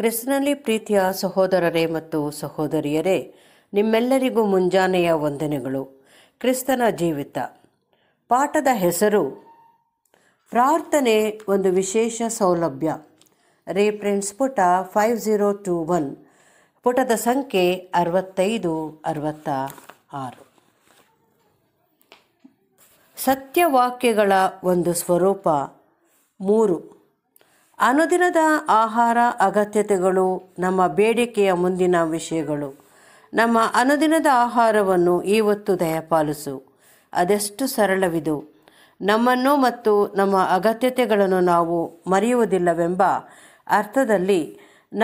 ಕ್ರಿಸ್ತನಲ್ಲಿ ಪ್ರೀತಿಯ ಸಹೋದರರೇ ಮತ್ತು ಸಹೋದರಿಯರೇ ನಿಮ್ಮೆಲ್ಲರಿಗೂ ಮುಂಜಾನೆಯ ವಂದನೆಗಳು ಕ್ರಿಸ್ತನ ಜೀವಿತ ಪಾಠದ ಹೆಸರು ಪ್ರಾರ್ಥನೆ ಒಂದು ವಿಶೇಷ ಸೌಲಭ್ಯ ರೇಫ್ರೆನ್ಸ್ ಪುಟ ಫೈವ್ ಝೀರೋ ಟು ಒನ್ ಪುಟದ ಸಂಖ್ಯೆ ಅರವತ್ತೈದು ಅರವತ್ತ ಆರು ಸತ್ಯವಾಕ್ಯಗಳ ಒಂದು ಸ್ವರೂಪ ಮೂರು ಅನುದಿನದ ಆಹಾರ ಅಗತ್ಯತೆಗಳು ನಮ್ಮ ಬೇಡಿಕೆಯ ಮುಂದಿನ ವಿಷಯಗಳು ನಮ್ಮ ಅನುದಿನದ ಆಹಾರವನ್ನು ಇವತ್ತು ದಯಪಾಲಿಸು ಅದೆಷ್ಟು ಸರಳವಿದು ನಮ್ಮನ್ನು ಮತ್ತು ನಮ್ಮ ಅಗತ್ಯತೆಗಳನ್ನು ನಾವು ಮರೆಯುವುದಿಲ್ಲವೆಂಬ ಅರ್ಥದಲ್ಲಿ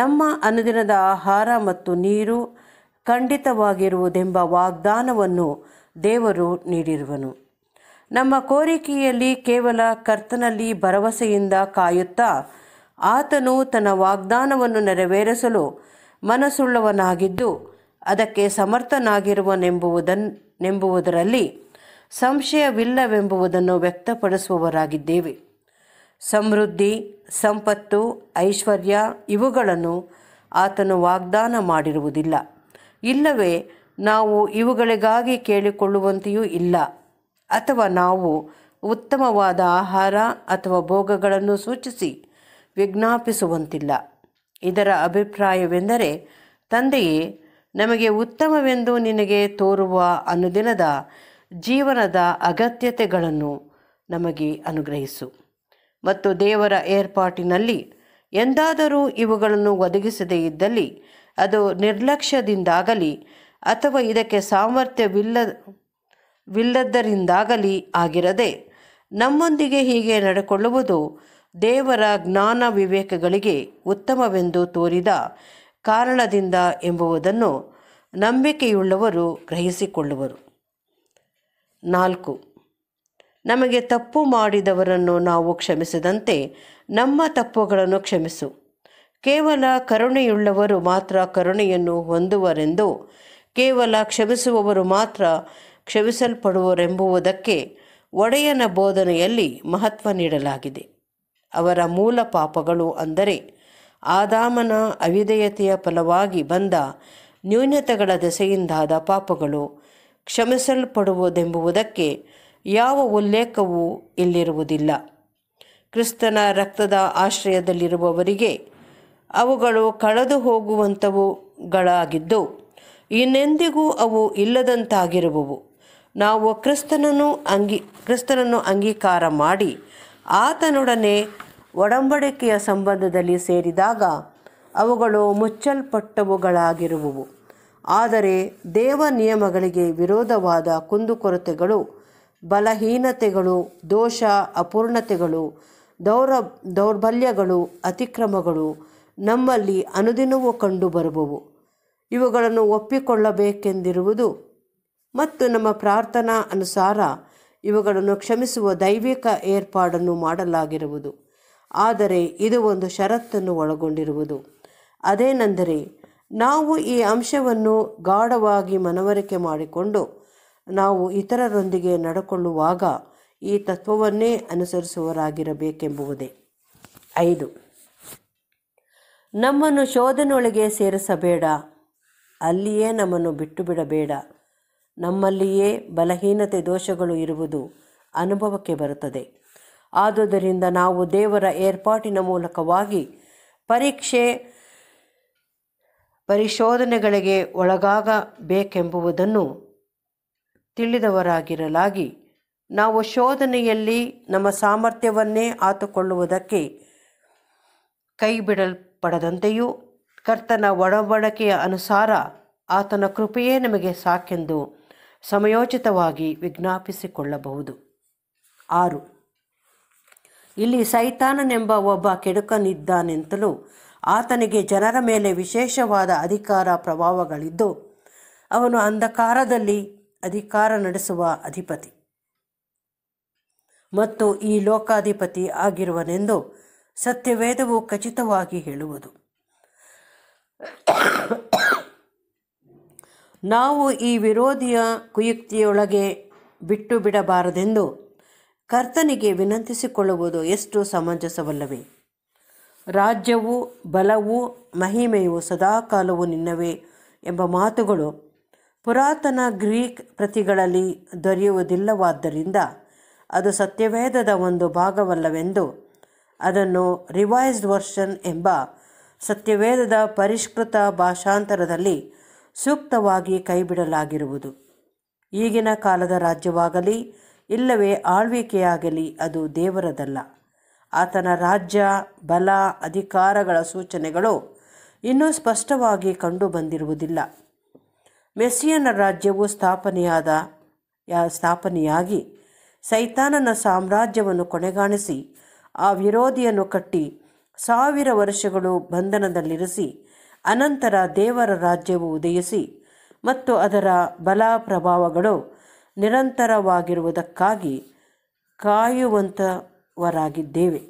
ನಮ್ಮ ಅನುದಿನದ ಆಹಾರ ಮತ್ತು ನೀರು ಖಂಡಿತವಾಗಿರುವುದೆಂಬ ವಾಗ್ದಾನವನ್ನು ದೇವರು ನೀಡಿರುವನು ನಮ್ಮ ಕೋರಿಕೆಯಲ್ಲಿ ಕೇವಲ ಕರ್ತನಲ್ಲಿ ಭರವಸೆಯಿಂದ ಕಾಯುತ್ತಾ ಆತನು ತನ್ನ ವಾಗ್ದಾನವನ್ನು ನೆರವೇರಿಸಲು ಮನಸ್ಸುಳ್ಳವನಾಗಿದ್ದು ಅದಕ್ಕೆ ಸಮರ್ಥನಾಗಿರುವನೆಂಬುವುದನ್ನೆಂಬುವುದರಲ್ಲಿ ಸಂಶಯವಿಲ್ಲವೆಂಬುವುದನ್ನು ವ್ಯಕ್ತಪಡಿಸುವವರಾಗಿದ್ದೇವೆ ಸಮೃದ್ಧಿ ಸಂಪತ್ತು ಐಶ್ವರ್ಯ ಇವುಗಳನ್ನು ಆತನು ವಾಗ್ದಾನ ಮಾಡಿರುವುದಿಲ್ಲ ಇಲ್ಲವೇ ನಾವು ಇವುಗಳಿಗಾಗಿ ಕೇಳಿಕೊಳ್ಳುವಂತೆಯೂ ಇಲ್ಲ ಅಥವಾ ನಾವು ಉತ್ತಮವಾದ ಆಹಾರ ಅಥವಾ ಭೋಗಗಳನ್ನು ಸೂಚಿಸಿ ವಿಜ್ಞಾಪಿಸುವಂತಿಲ್ಲ ಇದರ ಅಭಿಪ್ರಾಯವೆಂದರೆ ತಂದೆಯೇ ನಮಗೆ ಉತ್ತಮವೆಂದು ನಿನಗೆ ತೋರುವ ಅನುದಿನದ ಜೀವನದ ಅಗತ್ಯತೆಗಳನ್ನು ನಮಗೆ ಅನುಗ್ರಹಿಸು ಮತ್ತು ದೇವರ ಏರ್ಪಾಟಿನಲ್ಲಿ ಎಂದಾದರೂ ಇವುಗಳನ್ನು ಒದಗಿಸದೇ ಇದ್ದಲ್ಲಿ ಅದು ನಿರ್ಲಕ್ಷ್ಯದಿಂದಾಗಲಿ ಅಥವಾ ಇದಕ್ಕೆ ಸಾಮರ್ಥ್ಯವಿಲ್ಲ ಆಗಿರದೆ ನಮ್ಮೊಂದಿಗೆ ಹೀಗೆ ನಡೆಕೊಳ್ಳುವುದು ದೇವರ ಜ್ಞಾನ ವಿವೇಕಗಳಿಗೆ ಉತ್ತಮವೆಂದು ತೋರಿದ ಕಾರಣದಿಂದ ಎಂಬುವುದನ್ನು ನಂಬಿಕೆಯುಳ್ಳವರು ಗ್ರಹಿಸಿಕೊಳ್ಳುವರು ನಾಲ್ಕು ನಮಗೆ ತಪ್ಪು ಮಾಡಿದವರನ್ನು ನಾವು ಕ್ಷಮಿಸದಂತೆ ನಮ್ಮ ತಪ್ಪುಗಳನ್ನು ಕ್ಷಮಿಸು ಕೇವಲ ಕರುಣೆಯುಳ್ಳವರು ಮಾತ್ರ ಕರುಣೆಯನ್ನು ಹೊಂದುವರೆಂದು ಕೇವಲ ಕ್ಷಮಿಸುವವರು ಮಾತ್ರ ಕ್ಷಮಿಸಲ್ಪಡುವರೆಂಬುವುದಕ್ಕೆ ಒಡೆಯನ ಬೋಧನೆಯಲ್ಲಿ ಮಹತ್ವ ನೀಡಲಾಗಿದೆ ಅವರ ಮೂಲ ಪಾಪಗಳು ಅಂದರೆ ಆದಾಮನ ಅವಿಧೇಯತೆಯ ಫಲವಾಗಿ ಬಂದ ನ್ಯೂನತೆಗಳ ದೆಸೆಯಿಂದಾದ ಪಾಪಗಳು ಕ್ಷಮಿಸಲ್ಪಡುವುದೆಂಬುವುದಕ್ಕೆ ಯಾವ ಉಲ್ಲೇಖವೂ ಇಲ್ಲಿರುವುದಿಲ್ಲ ಕ್ರಿಸ್ತನ ರಕ್ತದ ಆಶ್ರಯದಲ್ಲಿರುವವರಿಗೆ ಅವುಗಳು ಕಳೆದು ಹೋಗುವಂಥವುಗಳಾಗಿದ್ದು ಇನ್ನೆಂದಿಗೂ ಅವು ಇಲ್ಲದಂತಾಗಿರುವವು ನಾವು ಕ್ರಿಸ್ತನನ್ನು ಅಂಗಿ ಕ್ರಿಸ್ತನನ್ನು ಅಂಗೀಕಾರ ಮಾಡಿ ಆತನೊಡನೆ ಒಡಂಬಡಿಕೆಯ ಸಂಬಂಧದಲ್ಲಿ ಸೇರಿದಾಗ ಅವುಗಳು ಮುಚ್ಚಲ್ಪಟ್ಟವುಗಳಾಗಿರುವವು ಆದರೆ ದೇವ ನಿಯಮಗಳಿಗೆ ವಿರೋಧವಾದ ಕುಂದುಕೊರತೆಗಳು ಬಲಹೀನತೆಗಳು ದೋಷ ಅಪೂರ್ಣತೆಗಳು ದೌರ ದೌರ್ಬಲ್ಯಗಳು ಅತಿಕ್ರಮಗಳು ನಮ್ಮಲ್ಲಿ ಅನುದಿನವೂ ಕಂಡುಬರುವವು ಇವುಗಳನ್ನು ಒಪ್ಪಿಕೊಳ್ಳಬೇಕೆಂದಿರುವುದು ಮತ್ತು ನಮ್ಮ ಪ್ರಾರ್ಥನಾ ಅನುಸಾರ ಇವುಗಳನ್ನು ಕ್ಷಮಿಸುವ ದೈವಿಕ ಏರ್ಪಾಡನ್ನು ಮಾಡಲಾಗಿರುವುದು ಆದರೆ ಇದು ಒಂದು ಷರತ್ತನ್ನು ಒಳಗೊಂಡಿರುವುದು ಅದೇನೆಂದರೆ ನಾವು ಈ ಅಂಶವನ್ನು ಗಾಢವಾಗಿ ಮನವರಿಕೆ ಮಾಡಿಕೊಂಡು ನಾವು ಇತರರೊಂದಿಗೆ ನಡೆಕೊಳ್ಳುವಾಗ ಈ ತತ್ವವನ್ನೇ ಅನುಸರಿಸುವರಾಗಿರಬೇಕೆಂಬುವುದೇ ಐದು ನಮ್ಮನ್ನು ಶೋಧನೊಳಗೆ ಸೇರಿಸಬೇಡ ಅಲ್ಲಿಯೇ ನಮ್ಮನ್ನು ಬಿಟ್ಟು ಬಿಡಬೇಡ ನಮ್ಮಲ್ಲಿಯೇ ಬಲಹೀನತೆ ದೋಷಗಳು ಇರುವುದು ಅನುಭವಕ್ಕೆ ಬರುತ್ತದೆ ಆದುದರಿಂದ ನಾವು ದೇವರ ಏರ್ಪಾಟಿನ ಮೂಲಕವಾಗಿ ಪರೀಕ್ಷೆ ಪರಿಶೋಧನೆಗಳಿಗೆ ಒಳಗಾಗಬೇಕೆಂಬುವುದನ್ನು ತಿಳಿದವರಾಗಿರಲಾಗಿ ನಾವು ಶೋಧನೆಯಲ್ಲಿ ನಮ್ಮ ಸಾಮರ್ಥ್ಯವನ್ನೇ ಆತುಕೊಳ್ಳುವುದಕ್ಕೆ ಕೈಬಿಡಲ್ಪಡದಂತೆಯೂ ಕರ್ತನ ಒಡಂಬಡಿಕೆಯ ಅನುಸಾರ ಆತನ ಕೃಪೆಯೇ ನಮಗೆ ಸಾಕೆಂದು ಸಮಯೋಚಿತವಾಗಿ ವಿಜ್ಞಾಪಿಸಿಕೊಳ್ಳಬಹುದು ಆರು ಇಲ್ಲಿ ಸೈತಾನನೆಂಬ ಒಬ್ಬ ಕೆಡುಕನಿದ್ದಾನೆಂತಲೂ ಆತನಿಗೆ ಜನರ ಮೇಲೆ ವಿಶೇಷವಾದ ಅಧಿಕಾರ ಪ್ರಭಾವಗಳಿದ್ದು ಅವನು ಅಂಧಕಾರದಲ್ಲಿ ಅಧಿಕಾರ ನಡೆಸುವ ಅಧಿಪತಿ ಮತ್ತು ಈ ಲೋಕಾಧಿಪತಿ ಆಗಿರುವನೆಂದು ಸತ್ಯವೇದವು ಖಚಿತವಾಗಿ ಹೇಳುವುದು ನಾವು ಈ ವಿರೋಧಿಯ ಕುಯುಕ್ತಿಯೊಳಗೆ ಬಿಟ್ಟು ಬಿಡಬಾರದೆಂದು ಕರ್ತನಿಗೆ ವಿನಂತಿಸಿಕೊಳ್ಳುವುದು ಎಷ್ಟು ಸಮಂಜಸವಲ್ಲವೇ ರಾಜ್ಯವು ಬಲವು ಮಹಿಮೆಯು ಸದಾಕಾಲವು ನಿನ್ನವೇ ಎಂಬ ಮಾತುಗಳು ಪುರಾತನ ಗ್ರೀಕ್ ಪ್ರತಿಗಳಲ್ಲಿ ದೊರೆಯುವುದಿಲ್ಲವಾದ್ದರಿಂದ ಅದು ಸತ್ಯವೇದದ ಒಂದು ಭಾಗವಲ್ಲವೆಂದು ಅದನ್ನು ರಿವೈಸ್ಡ್ ವರ್ಷನ್ ಎಂಬ ಸತ್ಯವೇದದ ಪರಿಷ್ಕೃತ ಭಾಷಾಂತರದಲ್ಲಿ ಸೂಕ್ತವಾಗಿ ಕೈಬಿಡಲಾಗಿರುವುದು ಈಗಿನ ಕಾಲದ ರಾಜ್ಯವಾಗಲಿ ಇಲ್ಲವೇ ಆಳ್ವಿಕೆಯಾಗಲಿ ಅದು ದೇವರದಲ್ಲ ಆತನ ರಾಜ್ಯ ಬಲ ಅಧಿಕಾರಗಳ ಸೂಚನೆಗಳು ಇನ್ನೂ ಸ್ಪಷ್ಟವಾಗಿ ಕಂಡುಬಂದಿರುವುದಿಲ್ಲ ಮೆಸ್ಸಿಯನ ರಾಜ್ಯವು ಸ್ಥಾಪನೆಯಾದ ಸ್ಥಾಪನೆಯಾಗಿ ಸೈತಾನನ ಸಾಮ್ರಾಜ್ಯವನ್ನು ಕೊನೆಗಾಣಿಸಿ ಆ ವಿರೋಧಿಯನ್ನು ಕಟ್ಟಿ ಸಾವಿರ ವರ್ಷಗಳು ಬಂಧನದಲ್ಲಿರಿಸಿ ಅನಂತರ ದೇವರ ರಾಜ್ಯವು ಉದಯಿಸಿ ಮತ್ತು ಅದರ ಬಲ ಪ್ರಭಾವಗಳು ನಿರಂತರವಾಗಿರುವುದಕ್ಕಾಗಿ ಕಾಯುವಂಥವರಾಗಿದ್ದೇವೆ